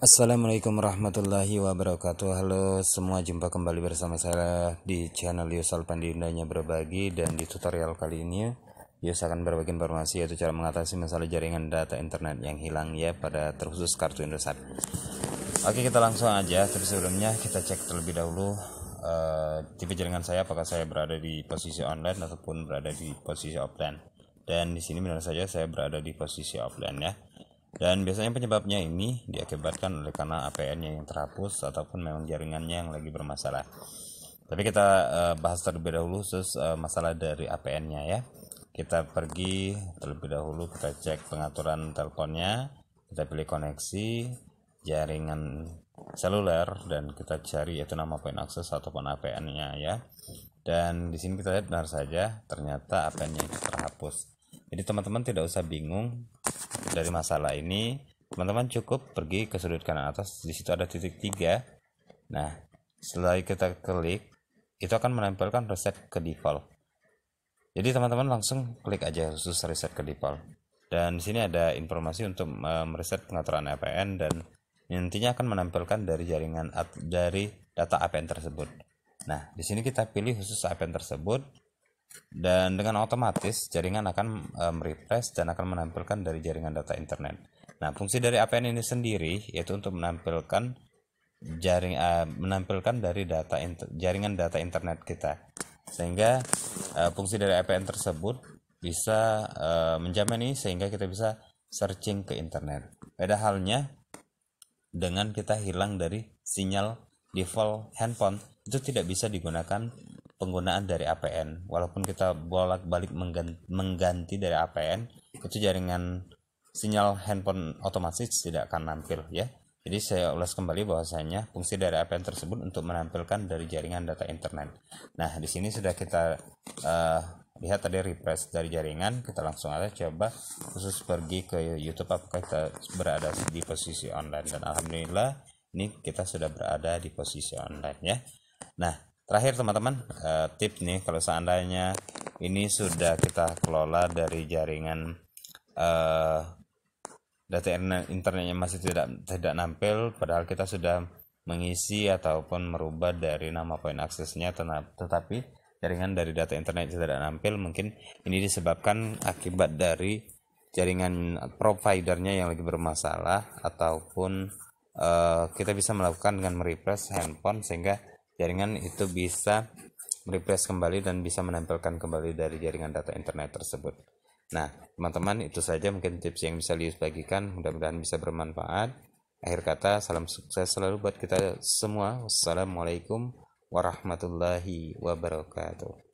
Assalamualaikum warahmatullahi wabarakatuh Halo semua jumpa kembali bersama saya di channel Yus Pandindanya Berbagi Dan di tutorial kali ini Yus akan berbagi informasi yaitu cara mengatasi masalah jaringan data internet yang hilang ya pada terkhusus kartu Indosat Oke kita langsung aja tapi sebelumnya kita cek terlebih dahulu uh, tipe jaringan saya apakah saya berada di posisi online ataupun berada di posisi offline dan di sini benar saja saya berada di posisi offline ya dan biasanya penyebabnya ini diakibatkan oleh karena APN-nya yang terhapus ataupun memang jaringannya yang lagi bermasalah. Tapi kita uh, bahas terlebih dahulu sus uh, masalah dari APN-nya ya. Kita pergi terlebih dahulu kita cek pengaturan teleponnya, kita pilih koneksi, jaringan seluler dan kita cari yaitu nama point akses ataupun APN-nya ya. Dan di sini kita lihat benar saja ternyata APN-nya terhapus. Jadi teman-teman tidak usah bingung dari masalah ini, teman-teman cukup pergi ke sudut kanan atas, di situ ada titik tiga. Nah, setelah kita klik, itu akan menampilkan reset ke default. Jadi teman-teman langsung klik aja khusus reset ke default. Dan di sini ada informasi untuk eh, mereset pengaturan APN dan nantinya akan menampilkan dari jaringan dari data APN tersebut. Nah, di sini kita pilih khusus APN tersebut dan dengan otomatis jaringan akan merefresh dan akan menampilkan dari jaringan data internet. Nah, fungsi dari APN ini sendiri yaitu untuk menampilkan jaring uh, menampilkan dari data inter, jaringan data internet kita. Sehingga uh, fungsi dari APN tersebut bisa menjamin ini sehingga kita bisa searching ke internet. Beda halnya dengan kita hilang dari sinyal default handphone itu tidak bisa digunakan penggunaan dari APN walaupun kita bolak-balik mengganti, dari APN itu jaringan sinyal handphone otomatis tidak akan nampil ya jadi saya ulas kembali bahwasanya fungsi dari APN tersebut untuk menampilkan dari jaringan data internet. Nah, di sini sudah kita uh, lihat tadi refresh dari jaringan, kita langsung aja coba khusus pergi ke YouTube apakah kita berada di posisi online dan alhamdulillah ini kita sudah berada di posisi online ya. Nah, Terakhir teman-teman, eh, tip nih kalau seandainya ini sudah kita kelola dari jaringan uh, data internetnya masih tidak tidak nampil, padahal kita sudah mengisi ataupun merubah dari nama poin aksesnya, tetapi jaringan dari data internet tidak nampil, mungkin ini disebabkan akibat dari jaringan providernya yang lagi bermasalah ataupun uh, kita bisa melakukan dengan merefresh handphone sehingga jaringan itu bisa merefresh kembali dan bisa menempelkan kembali dari jaringan data internet tersebut. Nah, teman-teman, itu saja mungkin tips yang bisa Lius bagikan. Mudah-mudahan bisa bermanfaat. Akhir kata, salam sukses selalu buat kita semua. Wassalamualaikum warahmatullahi wabarakatuh.